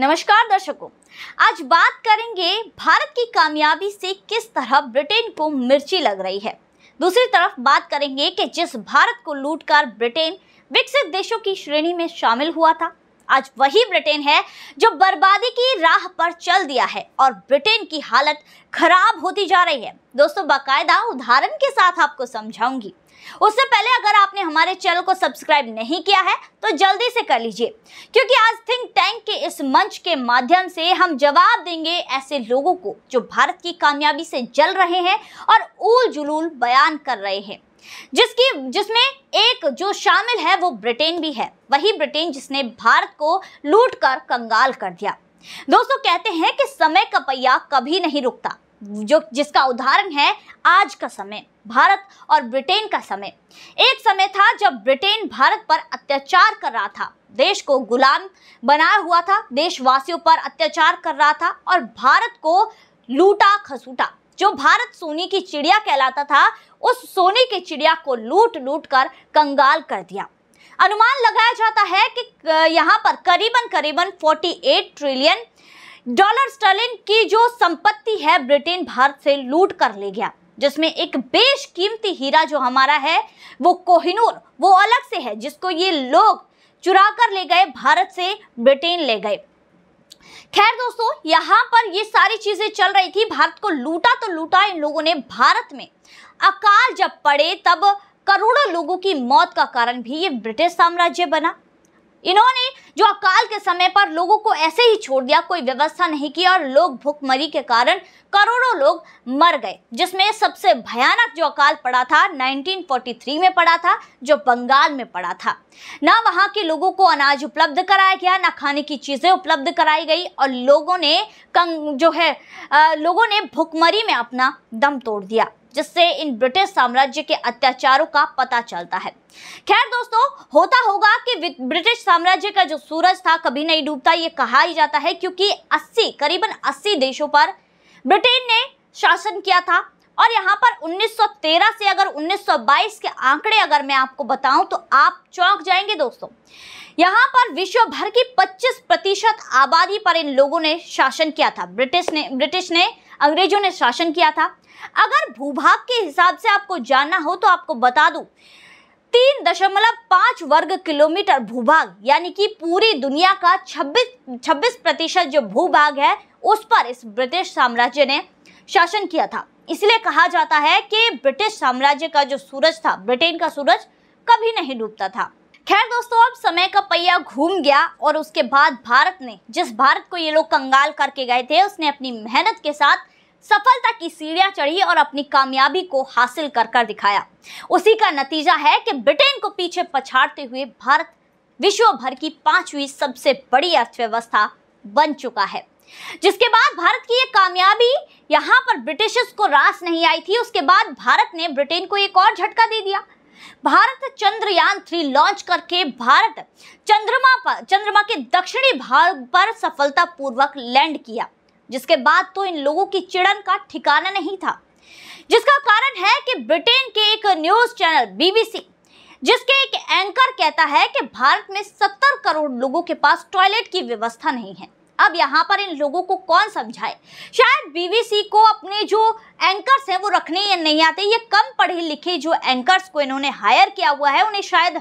नमस्कार दर्शकों आज बात करेंगे भारत की कामयाबी से किस तरह ब्रिटेन को मिर्ची लग रही है दूसरी तरफ बात करेंगे कि जिस भारत को लूटकर ब्रिटेन विकसित देशों की श्रेणी में शामिल हुआ था आज वही ब्रिटेन है जो बर्बादी की राह पर चल दिया है और ब्रिटेन की हालत खराब होती जा रही है दोस्तों बाकायदा उदाहरण के साथ आपको समझाऊंगी उससे पहले अगर आपने हमारे चैनल को सब्सक्राइब नहीं किया है तो जल्दी से कर लीजिए क्योंकि आज थिंक टैंक के इस मंच के माध्यम से हम जवाब देंगे ऐसे लोगों को जो भारत की कामयाबी से जल रहे हैं और उल जुलूल बयान कर रहे हैं जिसकी जिसमें एक जो शामिल है वो ब्रिटेन भी है वही ब्रिटेन जिसने भारत को लूट कर कंगाल कर दिया दोस्तों कहते हैं कि समय का पहिया कभी नहीं रुकता जो जिसका उदाहरण है आज का समय भारत और ब्रिटेन का समय एक समय था जब ब्रिटेन भारत पर अत्याचार कर रहा था देश को गुलाम बना हुआ था देशवासियों पर अत्याचार कर रहा था और भारत को लूटा खसूटा जो भारत सोने की चिड़िया कहलाता था उस सोने की चिड़िया को लूट लूट कर कंगाल कर दिया अनुमान लगाया जाता है कि यहाँ पर करीबन करीबन 48 ट्रिलियन डॉलर स्टर्लिन की जो संपत्ति है ब्रिटेन भारत से लूट कर ले गया जिसमें एक बेशकीमती हीरा जो हमारा है वो कोहिनूर वो अलग से है जिसको ये लोग चुरा कर ले गए भारत से ब्रिटेन ले गए खैर दोस्तों यहाँ पर ये सारी चीजें चल रही थी भारत को लूटा तो लूटा इन लोगों ने भारत में अकाल जब पड़े तब करोड़ों लोगों की मौत का कारण भी ये ब्रिटिश साम्राज्य बना इन्होंने जो अकाल के समय पर लोगों को ऐसे ही छोड़ दिया कोई व्यवस्था नहीं की और लोग भूखमरी के कारण करोड़ों लोग मर गए जिसमें सबसे भयानक जो अकाल पड़ा था 1943 में पड़ा था जो बंगाल में पड़ा था ना वहाँ के लोगों को अनाज उपलब्ध कराया गया ना खाने की चीज़ें उपलब्ध कराई गई और लोगों ने कंग जो है आ, लोगों ने भुखमरी में अपना दम तोड़ दिया जिससे इन ब्रिटिश साम्राज्य के अत्याचारों का पता चलता है खैर दोस्तों होता होगा कि ब्रिटिश साम्राज्य का जो सूरज था कभी नहीं डूबता ये कहा ही जाता है क्योंकि 80 करीबन 80 देशों पर ब्रिटेन ने शासन किया था और यहाँ पर 1913 से अगर 1922 के आंकड़े अगर मैं आपको बताऊं तो आप चौंक जाएंगे दोस्तों यहाँ पर विश्व भर की 25 प्रतिशत आबादी पर इन लोगों ने शासन किया था ब्रिटिश ने ब्रिटिश ने अंग्रेजों ने शासन किया था अगर भूभाग के हिसाब से आपको जानना हो तो आपको बता दूं तीन दशमलव पाँच वर्ग किलोमीटर भूभाग यानी कि पूरी दुनिया का छब्बीस छब्बीस प्रतिशत जो भूभाग है उस पर इस ब्रिटिश साम्राज्य ने शासन किया था इसलिए कहा जाता है कि ब्रिटिश साम्राज्य का जो सूरज था ब्रिटेन का सूरज कभी नहीं डूबता था खैर दोस्तों अब समय का पहिया घूम गया और उसके बाद भारत ने जिस भारत को ये लोग कंगाल करके गए थे उसने अपनी मेहनत के साथ सफलता की सीढ़ियां चढ़ी और अपनी कामयाबी को हासिल कर कर दिखाया उसी का नतीजा है कि ब्रिटेन को पीछे पछाड़ते हुए भारत विश्व भर की पांचवी सबसे बड़ी अर्थव्यवस्था बन चुका है जिसके बाद भारत की ये कामयाबी यहाँ पर ब्रिटिशर्स को रास नहीं आई थी उसके बाद भारत ने ब्रिटेन को एक और झटका दे दिया भारत चंद्रयान थ्री लॉन्च करके भारत चंद्रमा पर चंद्रमा के दक्षिणी भाग पर सफलतापूर्वक लैंड किया जिसके बाद तो इन लोगों की चिड़न का ठिकाना नहीं था जिसका कारण है कि ब्रिटेन के एक न्यूज चैनल बीबीसी जिसके एक एंकर कहता है कि भारत में सत्तर करोड़ लोगों के पास टॉयलेट की व्यवस्था नहीं है अब यहाँ पर इन लोगों को कौन समझाए शायद बीबीसी को अपने जो एंकर्स हैं वो रखने या नहीं आते ये कम पढ़े लिखे जो एंकर्स को इन्होंने हायर किया हुआ है उन्हें शायद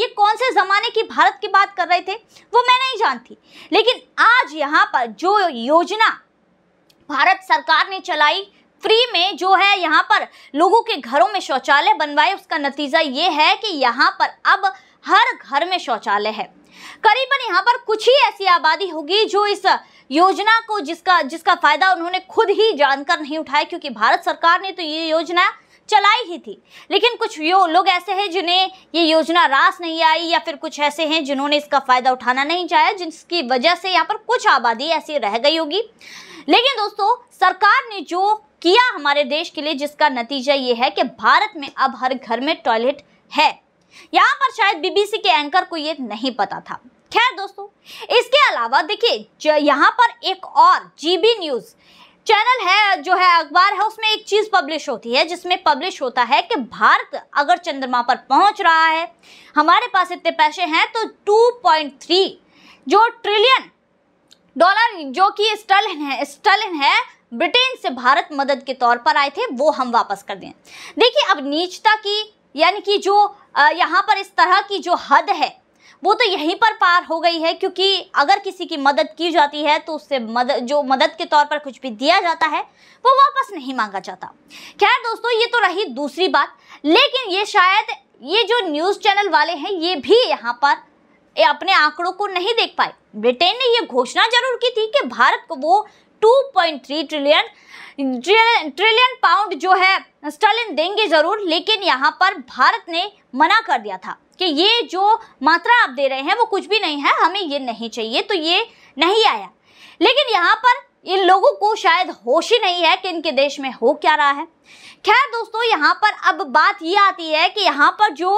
ये कौन से ज़माने की भारत की बात कर रहे थे वो मैं नहीं जानती लेकिन आज यहाँ पर जो योजना भारत सरकार ने चलाई फ्री में जो है यहाँ पर लोगों के घरों में शौचालय बनवाए उसका नतीजा ये है कि यहाँ पर अब हर घर में शौचालय है करीबन यहाँ पर कुछ ही ऐसी आबादी होगी जो इस योजना को जिसका जिसका फायदा उन्होंने खुद ही जानकर नहीं उठाया क्योंकि भारत सरकार ने तो ये योजना चलाई ही थी लेकिन कुछ यो लोग ऐसे हैं जिन्हें ये योजना रास नहीं आई या फिर कुछ ऐसे हैं जिन्होंने इसका फ़ायदा उठाना नहीं चाहा जिसकी वजह से यहाँ पर कुछ आबादी ऐसी रह गई होगी लेकिन दोस्तों सरकार ने जो किया हमारे देश के लिए जिसका नतीजा ये है कि भारत में अब हर घर में टॉयलेट है यहाँ पर शायद बीबीसी के एंकर को ये नहीं पता था खैर दोस्तों इसके अलावा देखिए यहाँ पर एक और जीबी न्यूज़ चैनल है जो है अखबार है उसमें एक चीज़ पब्लिश होती है जिसमें पब्लिश होता है कि भारत अगर चंद्रमा पर पहुंच रहा है हमारे पास इतने पैसे हैं तो 2.3 जो ट्रिलियन डॉलर जो कि स्टलिन है स्टलिन है ब्रिटेन से भारत मदद के तौर पर आए थे वो हम वापस कर दें देखिए अब नीचता की यानी कि जो यहाँ पर इस तरह की जो हद है वो तो यहीं पर पार हो गई है क्योंकि अगर किसी की मदद की जाती है तो उससे मदद जो मदद के तौर पर कुछ भी दिया जाता है वो वापस नहीं मांगा जाता खैर दोस्तों ये तो रही दूसरी बात लेकिन ये शायद ये जो न्यूज़ चैनल वाले हैं ये भी यहाँ पर अपने आंकड़ों को नहीं देख पाए ब्रिटेन ने यह घोषणा जरूर की थी कि भारत को वो 2.3 ट्रिलियन ट्रिलियन पाउंड जो है स्टालिन देंगे ज़रूर लेकिन यहाँ पर भारत ने मना कर दिया था कि ये जो मात्रा आप दे रहे हैं वो कुछ भी नहीं है हमें ये नहीं चाहिए तो ये नहीं आया लेकिन यहाँ पर इन लोगों को शायद होश ही नहीं है कि इनके देश में हो क्या रहा है खैर दोस्तों यहाँ पर अब बात ये आती है कि यहाँ पर जो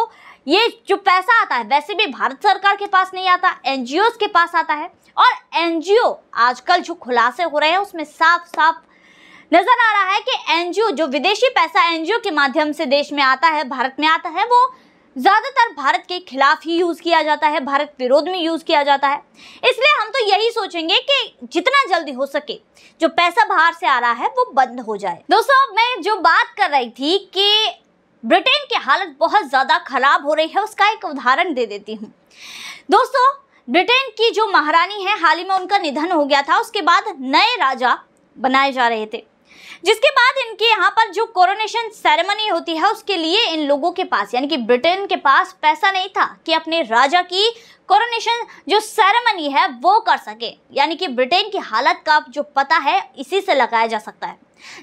ये जो पैसा आता है वैसे भी भारत सरकार के पास नहीं आता एन के पास आता है और एन आजकल जो खुलासे हो रहे हैं उसमें साफ साफ नजर आ रहा है कि एनजीओ जो विदेशी पैसा एनजीओ के माध्यम से देश में आता है भारत में आता है वो ज़्यादातर भारत के खिलाफ ही यूज़ किया जाता है भारत विरोध में यूज़ किया जाता है इसलिए हम तो यही सोचेंगे कि जितना जल्दी हो सके जो पैसा बाहर से आ रहा है वो बंद हो जाए दोस्तों मैं जो बात कर रही थी कि ब्रिटेन की हालत बहुत ज़्यादा खराब हो रही है उसका एक उदाहरण दे देती हूँ दोस्तों ब्रिटेन की जो महारानी है हाल ही में उनका निधन हो गया था उसके बाद नए राजा बनाए जा रहे थे जिसके बाद इनके यहाँ पर जो कोरोनेशन सेरेमनी होती है उसके लिए इन लोगों के पास यानी कि ब्रिटेन के पास पैसा नहीं था कि अपने राजा की कोरोनेशन जो सेरेमनी है वो कर सके यानी कि ब्रिटेन की हालत का जो पता है इसी से लगाया जा सकता है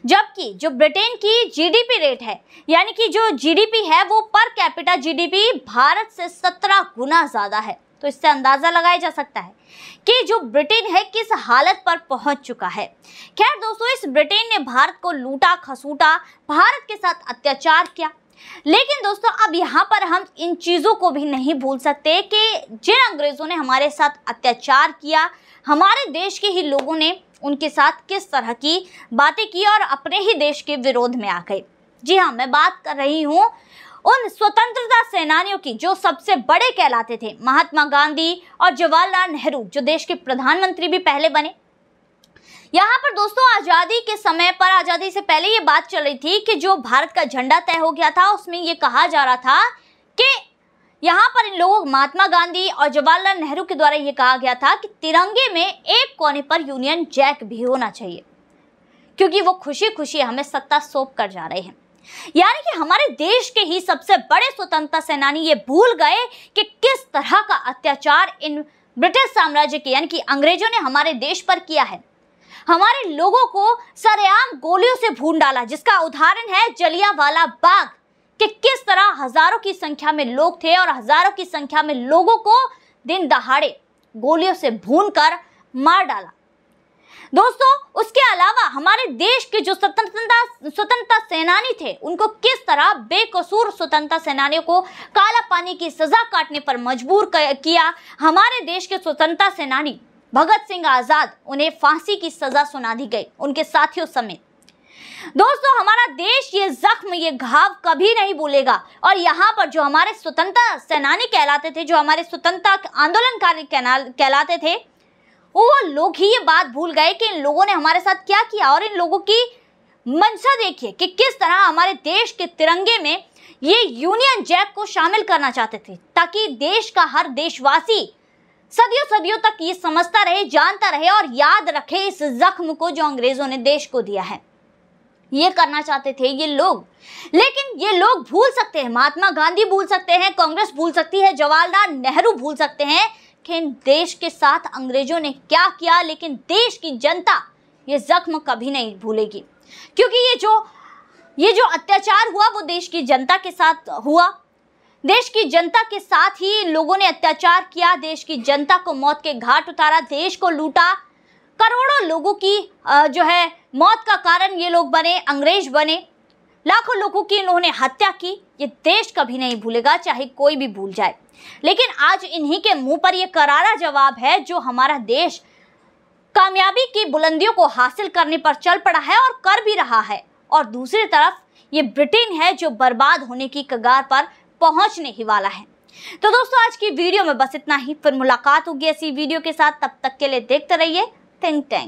जबकि जो ब्रिटेन की जीडीपी रेट है यानी कि जो जीडीपी है वो पर कैपिटा जीडीपी भारत से सत्रह गुना ज़्यादा है तो इससे अंदाज़ा लगाया जा सकता है कि जो ब्रिटेन है किस हालत पर पहुंच चुका है खैर दोस्तों इस ब्रिटेन ने भारत को लूटा खसूटा भारत के साथ अत्याचार किया लेकिन दोस्तों अब यहाँ पर हम इन चीज़ों को भी नहीं भूल सकते कि जिन अंग्रेज़ों ने हमारे साथ अत्याचार किया हमारे देश के ही लोगों ने उनके साथ किस तरह की बातें की और अपने ही देश के विरोध में आ गए जी हाँ मैं बात कर रही हूँ उन स्वतंत्रता सेनानियों की जो सबसे बड़े कहलाते थे महात्मा गांधी और जवाहरलाल नेहरू जो देश के प्रधानमंत्री भी पहले बने यहाँ पर दोस्तों आज़ादी के समय पर आज़ादी से पहले ये बात चल रही थी कि जो भारत का झंडा तय हो गया था उसमें ये कहा जा रहा था कि यहाँ पर इन लोगों महात्मा गांधी और जवाहरलाल नेहरू के द्वारा ये कहा गया था कि तिरंगे में एक कोने पर यूनियन जैक भी होना चाहिए क्योंकि वो खुशी खुशी हमें सत्ता सौंप कर जा रहे हैं यानी कि हमारे देश के ही सबसे बड़े स्वतंत्रता सेनानी ये भूल गए कि किस तरह का अत्याचार इन ब्रिटिश साम्राज्य के यानी कि अंग्रेजों ने हमारे देश पर किया है हमारे लोगों को सरेआम गोलियों से भून डाला जिसका उदाहरण है जलियावाला बाग कि किस तरह हजारों की संख्या में लोग थे और हजारों की संख्या में लोगों को दिन दहाड़े गोलियों से भून कर मार डाला दोस्तों उसके अलावा हमारे देश के जो स्वतंत्रता स्वतंत्रता सेनानी थे उनको किस तरह बेकसूर स्वतंत्रता सेनानियों को काला पानी की सजा काटने पर मजबूर किया हमारे देश के स्वतंत्रता सेनानी भगत सिंह आजाद उन्हें फांसी की सजा सुना दी गई उनके साथियों समेत दोस्तों हमारा देश ये जख्म ये घाव कभी नहीं भूलेगा और यहाँ पर जो हमारे स्वतंत्रता सेनानी कहलाते थे जो हमारे स्वतंत्रता आंदोलनकारी कहलाते थे वो लोग ही ये बात भूल गए कि इन लोगों ने हमारे साथ क्या किया और इन लोगों की मंशा देखिए कि किस तरह हमारे देश के तिरंगे में ये यूनियन जैक को शामिल करना चाहते थे ताकि देश का हर देशवासी सदियों सदियों तक ये समझता रहे जानता रहे और याद रखे इस जख्म को जो अंग्रेजों ने देश को दिया है ये करना चाहते थे ये लोग लेकिन ये लोग भूल सकते हैं महात्मा गांधी भूल सकते हैं कांग्रेस भूल सकती है जवाहरलाल नेहरू भूल सकते हैं एकजुट देश के साथ अंग्रेजों ने क्या किया लेकिन देश की जनता ये जख्म कभी नहीं भूलेगी क्योंकि ये जो ये जो अत्याचार हुआ वो देश की जनता के साथ हुआ देश की जनता के साथ ही लोगों ने अत्याचार किया देश की जनता को मौत के घाट उतारा देश को लूटा करोड़ों लोगों की जो है मौत का कारण ये लोग बने अंग्रेज बने लाखों लोगों की इन्होंने हत्या की ये देश कभी नहीं भूलेगा चाहे कोई भी भूल जाए लेकिन आज इन्हीं के मुंह पर यह करारा जवाब है जो हमारा देश कामयाबी की बुलंदियों को हासिल करने पर चल पड़ा है और कर भी रहा है और दूसरी तरफ ये ब्रिटेन है जो बर्बाद होने की कगार पर पहुंचने ही वाला है तो दोस्तों आज की वीडियो में बस इतना ही फिर मुलाकात होगी ऐसी वीडियो के साथ तब तक के लिए देखते रहिए थिंक टैंक